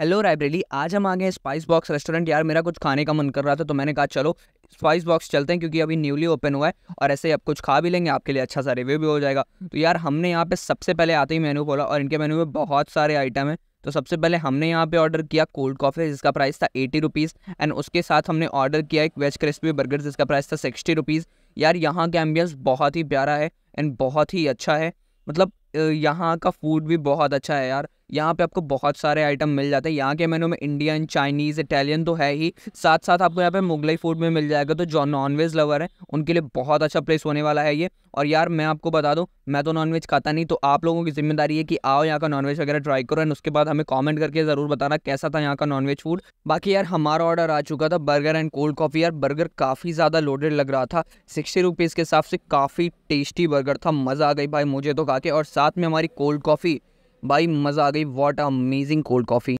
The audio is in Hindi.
हेलो राइब्रेली आज हम आ गए स्पाइस बॉक्स रेस्टोरेंट यार मेरा कुछ खाने का मन कर रहा था तो मैंने कहा चलो स्पाइस बॉक्स चलते हैं क्योंकि अभी न्यूली ओपन हुआ है और ऐसे आप कुछ खा भी लेंगे आपके लिए अच्छा सा रिव्यू भी हो जाएगा तो यार हमने यहाँ पे सबसे पहले आते ही मेनू खोला और इनके मेनू में बहुत सारे आइटम हैं तो सबसे पहले हमने यहाँ पे ऑर्डर किया कोल्ड कॉफ़ी जिसका प्राइस था एटी रुपीज़ एंड उसके साथ हमने ऑर्डर किया एक वेज क्रिस्पी बर्गर जिसका प्राइस था सिक्सटी रुपीज़ यार यहाँ का एम्बियंस बहुत ही प्यारा है एंड बहुत ही अच्छा है मतलब यहाँ का फूड भी बहुत अच्छा है यार यहाँ पे आपको बहुत सारे आइटम मिल जाते हैं यहाँ के मेनू में इंडियन चाइनीज़ इटालियन तो है ही साथ साथ आपको यहाँ पे मुगलई फूड में मिल जाएगा तो जो नॉनवेज लवर है उनके लिए बहुत अच्छा प्लेस होने वाला है ये और यार मैं आपको बता दूँ मैं तो नॉनवेज खाता नहीं तो आप लोगों की जिम्मेदारी है कि आओ यहाँ का नॉनवेज वगैरह ट्राई करो एंड उसके बाद हमें कॉमेंट करके ज़रूर बताना कैसा था यहाँ का नॉनवेज फूड बाकी यार हमारा ऑर्डर आ चुका था बर्गर एंड कोल्ड कॉफ़ी यार बर्गर काफ़ी ज़्यादा लोडेड लग रहा था सिक्सटी रुपीज़ के हिसाब से काफ़ी टेस्टी बर्गर था मज़ा आ गई भाई मुझे तो खा के और साथ में हमारी कोल्ड कॉफ़ी भाई मज़ा आ गई वॉट अमेजिंग कोल्ड कॉफ़ी